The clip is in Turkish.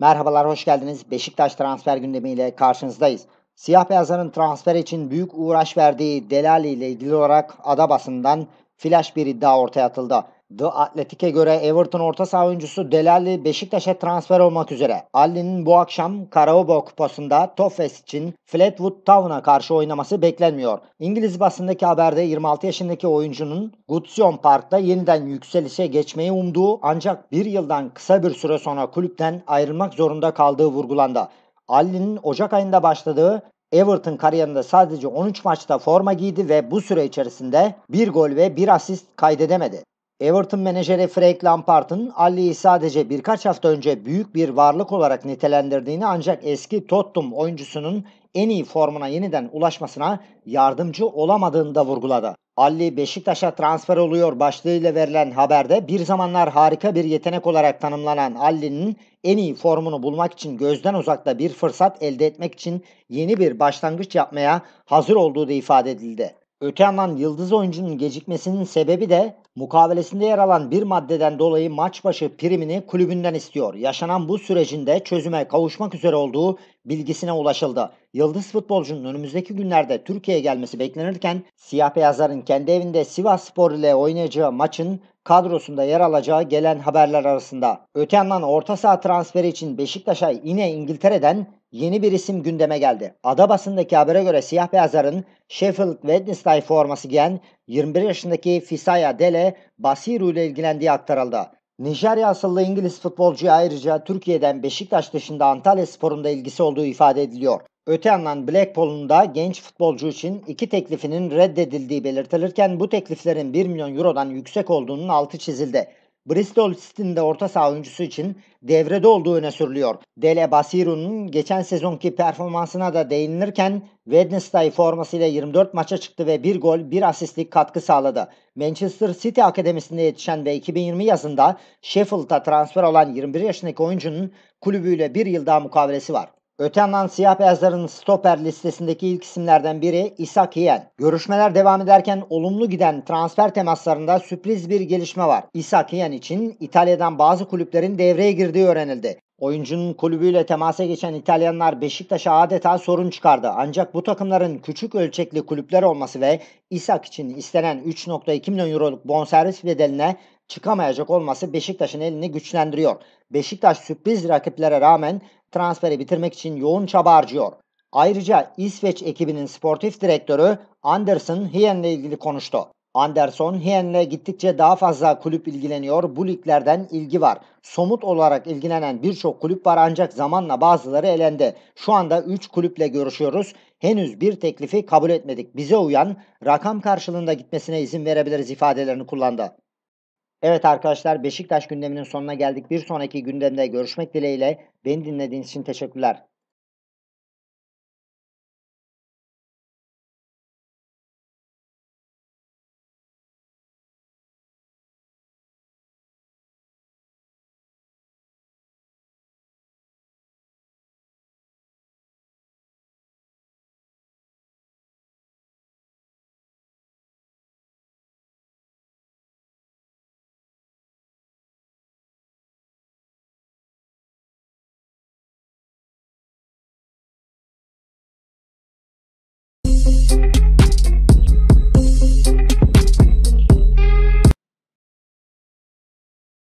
Merhabalar, hoş geldiniz. Beşiktaş transfer gündemiyle karşınızdayız. Siyah beyazların transfer için büyük uğraş verdiği Delali ile ilgili olarak ada basından flash bir iddia ortaya atıldı. The Athletic'e göre Everton orta saha oyuncusu Delali Beşiktaş'a transfer olmak üzere. Ali'nin bu akşam Karabağ Kupası'nda Toffes için Fleetwood Town'a karşı oynaması beklenmiyor. İngiliz basındaki haberde 26 yaşındaki oyuncunun Goodson Park'ta yeniden yükselişe geçmeyi umduğu ancak bir yıldan kısa bir süre sonra kulüpten ayrılmak zorunda kaldığı vurgulandı. Ali'nin Ocak ayında başladığı Everton kariyerinde sadece 13 maçta forma giydi ve bu süre içerisinde bir gol ve bir asist kaydedemedi. Everton menajeri Frank Lampard'ın Ali'yi sadece birkaç hafta önce büyük bir varlık olarak nitelendirdiğini ancak eski Tottenham oyuncusunun en iyi formuna yeniden ulaşmasına yardımcı olamadığını da vurguladı. Ali Beşiktaş'a transfer oluyor başlığıyla verilen haberde bir zamanlar harika bir yetenek olarak tanımlanan Ali'nin en iyi formunu bulmak için gözden uzakta bir fırsat elde etmek için yeni bir başlangıç yapmaya hazır olduğu da ifade edildi. Öte yandan yıldız oyuncunun gecikmesinin sebebi de Mukavelesinde yer alan bir maddeden dolayı maç başı primini kulübünden istiyor. Yaşanan bu sürecinde çözüme kavuşmak üzere olduğu bilgisine ulaşıldı. Yıldız futbolcunun önümüzdeki günlerde Türkiye'ye gelmesi beklenirken siyah beyazların kendi evinde Sivas Spor ile oynayacağı maçın kadrosunda yer alacağı gelen haberler arasında. Öte yandan orta saha transferi için Beşiktaş'a yine İngiltere'den yeni bir isim gündeme geldi. Ada basındaki habere göre siyah beyazların Sheffield Wednesday forması giyen 21 yaşındaki Fisaya Dele ve Basiru ile ilgilendiği aktarıldı. Nijerya asıllı İngiliz futbolcuya ayrıca Türkiye'den Beşiktaş dışında Antalya Spor'un da ilgisi olduğu ifade ediliyor. Öte yandan Blackpool'un da genç futbolcu için iki teklifinin reddedildiği belirtilirken bu tekliflerin 1 milyon eurodan yüksek olduğunun altı çizildi. Bristol City'nin de orta saha oyuncusu için devrede olduğu öne sürülüyor. Dele Basiru'nun geçen sezonki performansına da değinilirken Wednesday formasıyla 24 maça çıktı ve 1 gol 1 asistlik katkı sağladı. Manchester City Akademisi'nde yetişen ve 2020 yazında Sheffield'a transfer olan 21 yaşındaki oyuncunun kulübüyle bir yıl daha mukavelesi var. Öte yandan siyah beyazların stoper listesindeki ilk isimlerden biri İshak Yen. Görüşmeler devam ederken olumlu giden transfer temaslarında sürpriz bir gelişme var. İshak Yen için İtalya'dan bazı kulüplerin devreye girdiği öğrenildi. Oyuncunun kulübüyle temasa geçen İtalyanlar Beşiktaş'a adeta sorun çıkardı. Ancak bu takımların küçük ölçekli kulüpler olması ve İshak için istenen 3.2 milyon euroluk bonservis bedeline çıkamayacak olması Beşiktaş'ın elini güçlendiriyor. Beşiktaş sürpriz rakiplere rağmen transferi bitirmek için yoğun çaba harcıyor. Ayrıca İsveç ekibinin sportif direktörü Anderson Hien ile ilgili konuştu. Anderson Hien ile gittikçe daha fazla kulüp ilgileniyor. Bu liglerden ilgi var. Somut olarak ilgilenen birçok kulüp var ancak zamanla bazıları elendi. Şu anda 3 kulüple görüşüyoruz. Henüz bir teklifi kabul etmedik. Bize uyan rakam karşılığında gitmesine izin verebiliriz ifadelerini kullandı. Evet arkadaşlar Beşiktaş gündeminin sonuna geldik. Bir sonraki gündemde görüşmek dileğiyle. Beni dinlediğiniz için teşekkürler. Thank you.